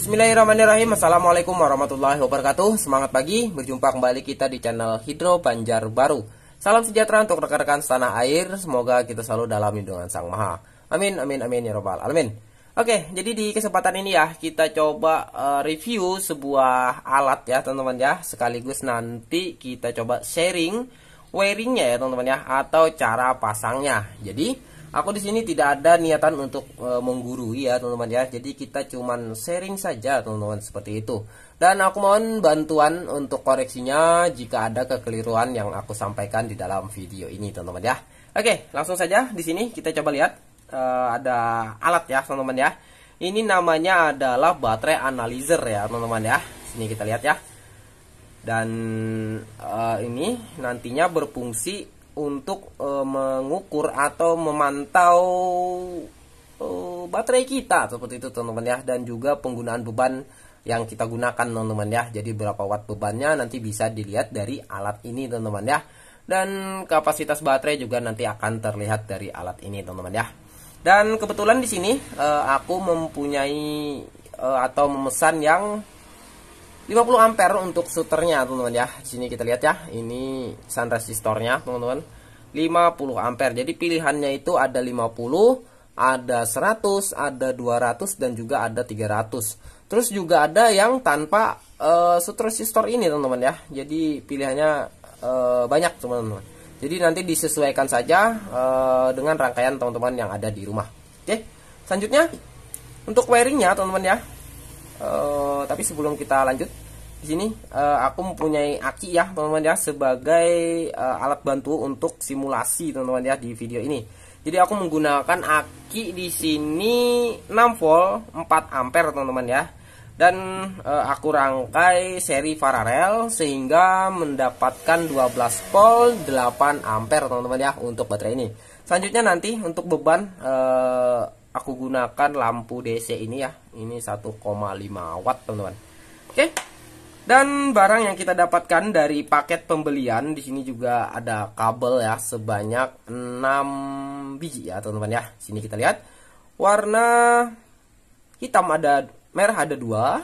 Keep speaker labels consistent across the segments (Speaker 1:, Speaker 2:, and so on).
Speaker 1: Bismillahirrahmanirrahim Assalamualaikum warahmatullahi wabarakatuh Semangat pagi, berjumpa kembali kita di channel Hidro Banjar Baru Salam sejahtera untuk rekan-rekan tanah air Semoga kita selalu dalam lindungan Sang Maha Amin, amin, amin, ya robbal alamin Oke, jadi di kesempatan ini ya Kita coba uh, review sebuah alat ya teman-teman ya Sekaligus nanti kita coba sharing Wearingnya ya teman-teman ya Atau cara pasangnya Jadi Aku di sini tidak ada niatan untuk e, menggurui ya teman-teman ya. Jadi kita cuman sharing saja teman-teman seperti itu. Dan aku mohon bantuan untuk koreksinya jika ada kekeliruan yang aku sampaikan di dalam video ini teman-teman ya. Oke, langsung saja di sini kita coba lihat e, ada alat ya teman-teman ya. Ini namanya adalah baterai analyzer ya teman-teman ya. Sini kita lihat ya. Dan e, ini nantinya berfungsi untuk e, mengukur atau memantau e, baterai kita seperti itu teman-teman ya dan juga penggunaan beban yang kita gunakan teman-teman ya jadi berapa watt bebannya nanti bisa dilihat dari alat ini teman-teman ya dan kapasitas baterai juga nanti akan terlihat dari alat ini teman-teman ya dan kebetulan di sini e, aku mempunyai e, atau memesan yang 50 ampere untuk shooternya teman-teman ya sini kita lihat ya ini sun resistornya teman-teman 50 ampere jadi pilihannya itu ada 50 ada 100 ada 200 dan juga ada 300 terus juga ada yang tanpa uh, shooter resistor ini teman-teman ya jadi pilihannya uh, banyak teman-teman jadi nanti disesuaikan saja uh, dengan rangkaian teman-teman yang ada di rumah oke selanjutnya untuk wiringnya teman-teman ya tapi sebelum kita lanjut di sini uh, aku mempunyai aki ya teman-teman ya sebagai uh, alat bantu untuk simulasi teman-teman ya di video ini. Jadi aku menggunakan aki di sini 6 volt 4 ampere teman-teman ya. Dan uh, aku rangkai seri paralel sehingga mendapatkan 12 volt 8 ampere teman-teman ya untuk baterai ini. Selanjutnya nanti untuk beban uh, aku gunakan lampu DC ini ya ini 1,5 watt teman-teman oke dan barang yang kita dapatkan dari paket pembelian di sini juga ada kabel ya sebanyak 6 biji ya teman-teman ya sini kita lihat warna hitam ada merah ada dua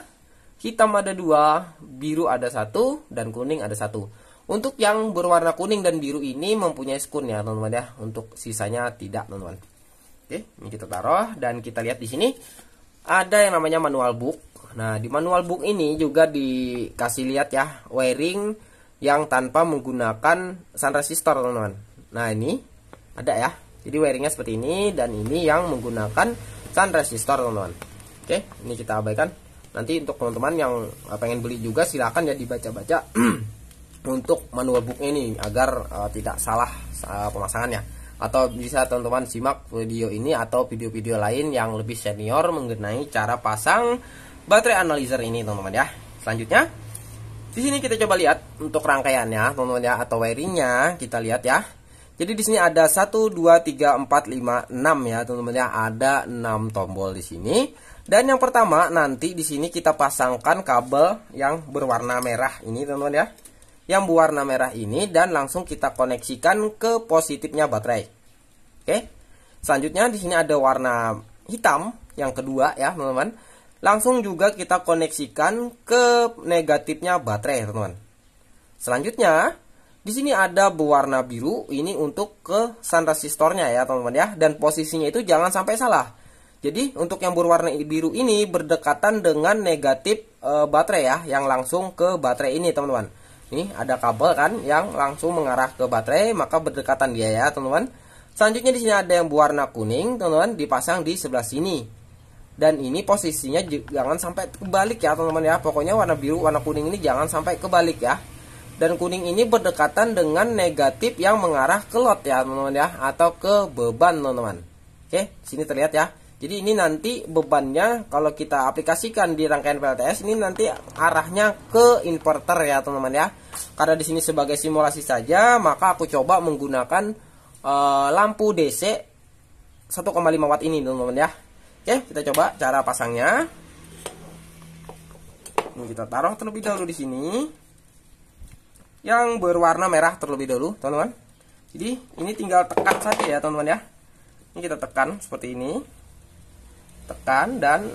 Speaker 1: hitam ada dua biru ada satu dan kuning ada satu untuk yang berwarna kuning dan biru ini mempunyai skun ya teman-teman ya untuk sisanya tidak teman-teman Oke, ini kita taruh dan kita lihat di sini ada yang namanya manual book. Nah, di manual book ini juga dikasih lihat ya wiring yang tanpa menggunakan sun resistor, teman-teman. Nah, ini ada ya. Jadi wiringnya seperti ini dan ini yang menggunakan sun resistor, teman-teman. Oke, ini kita abaikan. Nanti untuk teman-teman yang pengen beli juga silahkan ya dibaca-baca untuk manual book ini agar uh, tidak salah uh, eh, pemasangannya atau bisa teman-teman simak video ini atau video-video lain yang lebih senior mengenai cara pasang baterai analyzer ini teman-teman ya. Selanjutnya di sini kita coba lihat untuk rangkaiannya teman-teman ya atau wiringnya kita lihat ya. Jadi di sini ada 1 2 3 4 5 6 ya teman-teman ya. Ada 6 tombol di sini. Dan yang pertama nanti di sini kita pasangkan kabel yang berwarna merah ini teman-teman ya yang berwarna merah ini dan langsung kita koneksikan ke positifnya baterai. Oke. Selanjutnya di sini ada warna hitam yang kedua ya, teman-teman. Langsung juga kita koneksikan ke negatifnya baterai, teman-teman. Selanjutnya, di sini ada berwarna biru ini untuk ke sun resistornya ya, teman-teman ya. Dan posisinya itu jangan sampai salah. Jadi untuk yang berwarna biru ini berdekatan dengan negatif e, baterai ya yang langsung ke baterai ini teman-teman. Nih, ada kabel kan yang langsung mengarah ke baterai, maka berdekatan dia ya, teman-teman. Selanjutnya di sini ada yang berwarna kuning, teman-teman, dipasang di sebelah sini. Dan ini posisinya jangan sampai kebalik ya, teman-teman ya. Pokoknya warna biru, warna kuning ini jangan sampai kebalik ya. Dan kuning ini berdekatan dengan negatif yang mengarah ke lot ya, teman-teman ya, atau ke beban, teman-teman. Oke, sini terlihat ya. Jadi ini nanti bebannya kalau kita aplikasikan di rangkaian PLTS ini nanti arahnya ke inverter ya teman-teman ya. Karena di sini sebagai simulasi saja, maka aku coba menggunakan e, lampu DC 1,5 watt ini teman-teman ya. Oke, kita coba cara pasangnya. Ini kita taruh terlebih dahulu di sini. Yang berwarna merah terlebih dahulu, teman-teman. Jadi ini tinggal tekan saja ya teman-teman ya. Ini kita tekan seperti ini tekan dan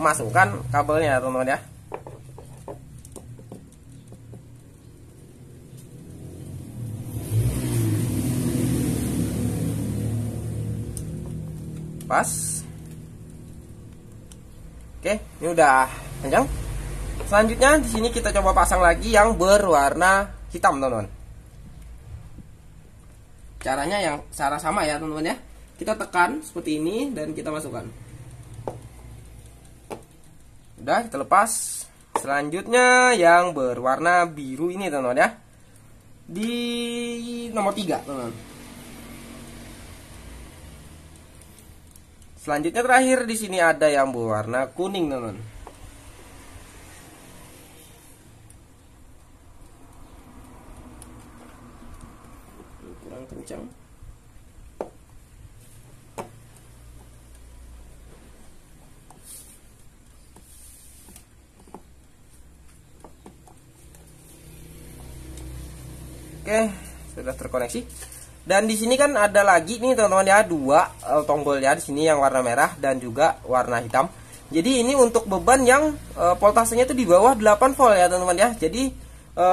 Speaker 1: masukkan kabelnya teman-teman ya pas oke ini udah panjang selanjutnya di sini kita coba pasang lagi yang berwarna hitam teman-teman caranya yang cara sama ya teman-teman ya kita tekan seperti ini dan kita masukkan Udah kita lepas. Selanjutnya yang berwarna biru ini teman-teman ya. Di nomor tiga teman-teman. Selanjutnya terakhir di sini ada yang berwarna kuning teman-teman. kurang kencang Oke, eh, sudah terkoneksi. Dan di sini kan ada lagi nih teman-teman ya dua eh, tombol ya di sini yang warna merah dan juga warna hitam. Jadi ini untuk beban yang e, voltasenya itu di bawah 8 volt ya teman-teman ya. Jadi e,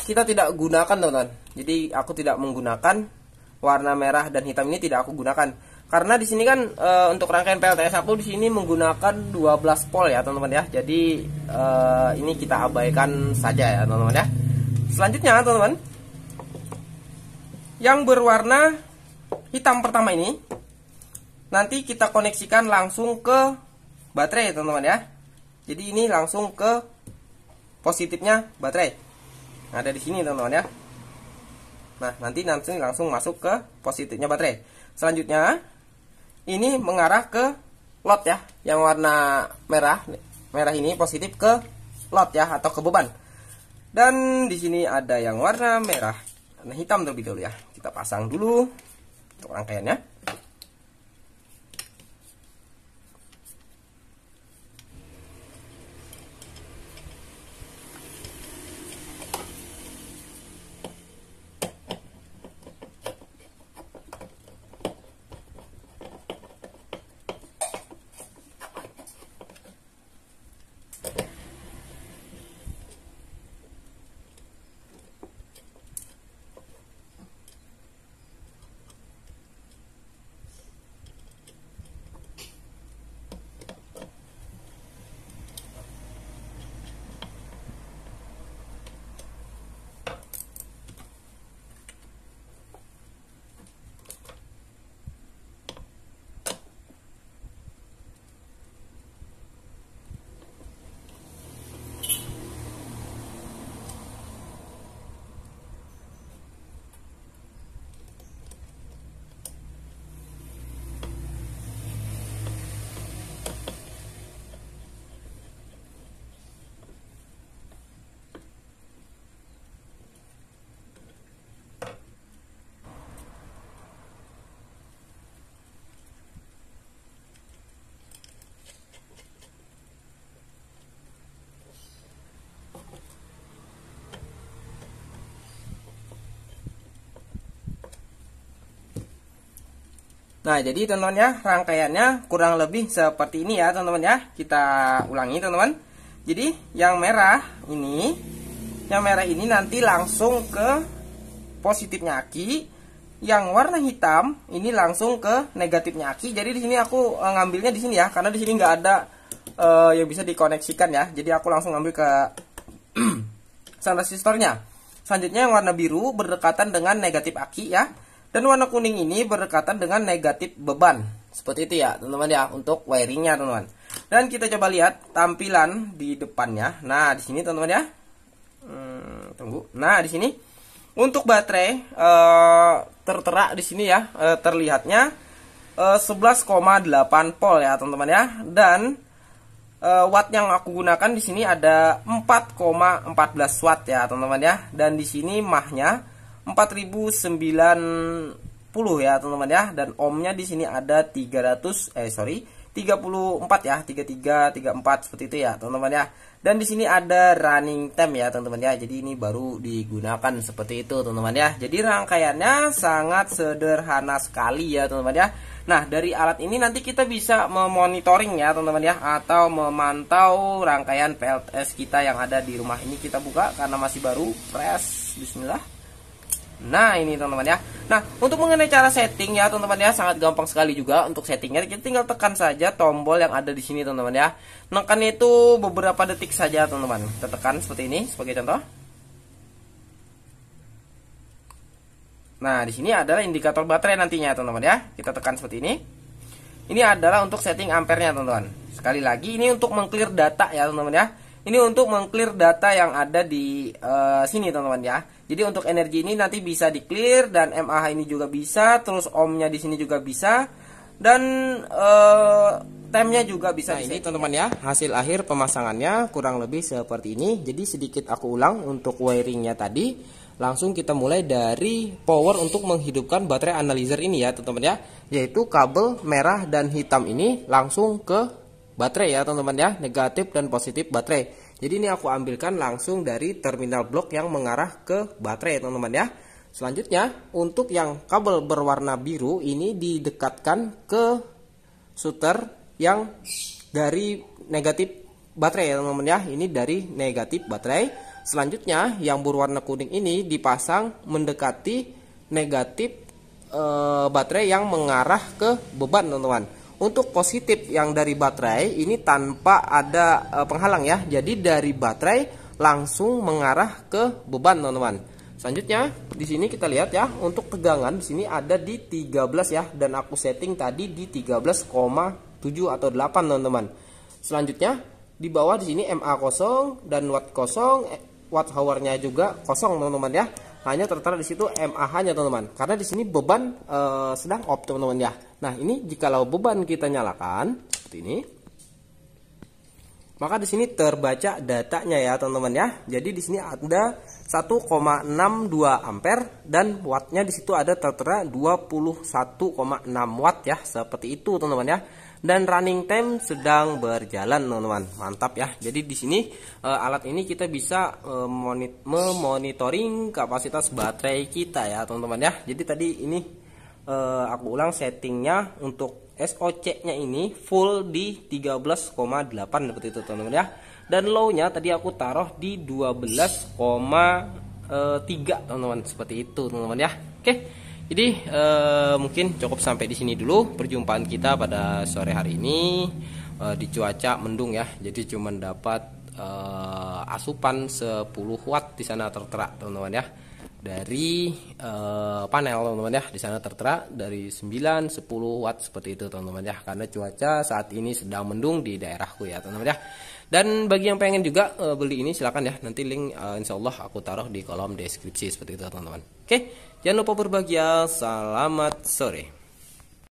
Speaker 1: kita tidak gunakan teman-teman. Jadi aku tidak menggunakan warna merah dan hitam ini tidak aku gunakan. Karena di sini kan e, untuk rangkaian PLTS aku di sini menggunakan 12 volt ya teman-teman ya. Jadi e, ini kita abaikan saja ya teman-teman ya. Selanjutnya teman-teman yang berwarna hitam pertama ini nanti kita koneksikan langsung ke baterai teman-teman ya jadi ini langsung ke positifnya baterai nah, ada di sini teman-teman ya nah nanti nanti langsung masuk ke positifnya baterai selanjutnya ini mengarah ke lot ya yang warna merah merah ini positif ke lot ya atau ke beban dan di sini ada yang warna merah warna hitam terlebih dahulu ya kita pasang dulu untuk rangkaiannya Nah, jadi teman-teman ya, rangkaiannya kurang lebih seperti ini ya, teman-teman ya. Kita ulangi, teman-teman. Jadi, yang merah ini, yang merah ini nanti langsung ke positifnya aki. Yang warna hitam ini langsung ke negatifnya aki. Jadi di sini aku eh, ngambilnya di sini ya, karena di sini nggak ada uh, yang bisa dikoneksikan ya. Jadi aku langsung ngambil ke resistornya. Selanjutnya yang warna biru berdekatan dengan negatif aki ya. Dan warna kuning ini berdekatan dengan negatif beban. Seperti itu ya, teman-teman ya, untuk wiringnya, teman-teman. Dan kita coba lihat tampilan di depannya. Nah, di sini teman-teman ya. Hmm, tunggu. Nah, di sini untuk baterai e, tertera di sini ya, e, terlihatnya e, eh, 11,8 volt ya, teman-teman ya. Dan e, watt yang aku gunakan di sini ada 4,14 watt ya teman-teman ya dan di sini mahnya 4090 ya teman-teman ya dan ohmnya di sini ada 300 eh sorry 34 ya 33 34 seperti itu ya teman-teman ya dan di sini ada running time ya teman-teman ya jadi ini baru digunakan seperti itu teman-teman ya jadi rangkaiannya sangat sederhana sekali ya teman-teman ya nah dari alat ini nanti kita bisa memonitoring ya teman-teman ya atau memantau rangkaian PLTS kita yang ada di rumah ini kita buka karena masih baru press bismillah Nah, ini teman-teman ya. Nah, untuk mengenai cara setting ya, teman-teman ya, sangat gampang sekali juga untuk settingnya. Kita tinggal tekan saja tombol yang ada di sini, teman-teman ya. Nekan itu beberapa detik saja, teman-teman. Kita tekan seperti ini sebagai contoh. Nah, di sini adalah indikator baterai nantinya, teman-teman ya. Kita tekan seperti ini. Ini adalah untuk setting ampernya, teman-teman. Sekali lagi, ini untuk mengclear data ya, teman-teman ya. Ini untuk mengclear data yang ada di uh, sini, teman-teman ya. Jadi untuk energi ini nanti bisa di clear dan MAH ini juga bisa, terus ohmnya di sini juga bisa dan eh, temnya juga bisa nah, ini teman-teman ya hasil akhir pemasangannya kurang lebih seperti ini jadi sedikit aku ulang untuk wiringnya tadi langsung kita mulai dari power untuk menghidupkan baterai analyzer ini ya teman-teman ya yaitu kabel merah dan hitam ini langsung ke baterai ya teman-teman ya negatif dan positif baterai jadi ini aku ambilkan langsung dari terminal blok yang mengarah ke baterai teman-teman ya. Selanjutnya untuk yang kabel berwarna biru ini didekatkan ke shooter yang dari negatif baterai ya teman-teman ya. Ini dari negatif baterai. Selanjutnya yang berwarna kuning ini dipasang mendekati negatif e, baterai yang mengarah ke beban teman-teman. Untuk positif yang dari baterai ini tanpa ada e, penghalang ya. Jadi dari baterai langsung mengarah ke beban teman-teman. Selanjutnya di sini kita lihat ya untuk tegangan di sini ada di 13 ya dan aku setting tadi di 13,7 atau 8 teman-teman. Selanjutnya di bawah di sini MA kosong dan watt kosong, eh, watt hournya juga kosong teman-teman ya hanya tertera di situ MAH-nya teman-teman. Karena di sini beban e, sedang off teman-teman ya. Nah, ini jikalau beban kita nyalakan seperti ini. Maka di sini terbaca datanya ya teman-teman ya. Jadi di sini ada 1,62 ampere dan wattnya di situ ada tertera 21,6 watt ya seperti itu teman-teman ya dan running time sedang berjalan teman-teman. Mantap ya. Jadi di sini eh, alat ini kita bisa eh, memonitoring kapasitas baterai kita ya teman-teman ya. Jadi tadi ini eh, aku ulang settingnya untuk SOC-nya ini full di 13,8 seperti itu teman-teman ya. Dan low-nya tadi aku taruh di 12,3 teman-teman seperti itu teman-teman ya. Oke. Okay. Jadi eh, mungkin cukup sampai di sini dulu perjumpaan kita pada sore hari ini eh, di cuaca mendung ya. Jadi cuma dapat eh, asupan 10 watt di sana tertera teman-teman ya. Dari e, panel teman-teman ya di sana tertera dari 9 10 watt seperti itu teman-teman ya. Karena cuaca saat ini sedang mendung di daerahku ya teman-teman ya. Dan bagi yang pengen juga e, beli ini silahkan ya. Nanti link e, insya Allah aku taruh di kolom deskripsi seperti itu teman-teman. Oke. Jangan lupa berbahagia. Selamat sore.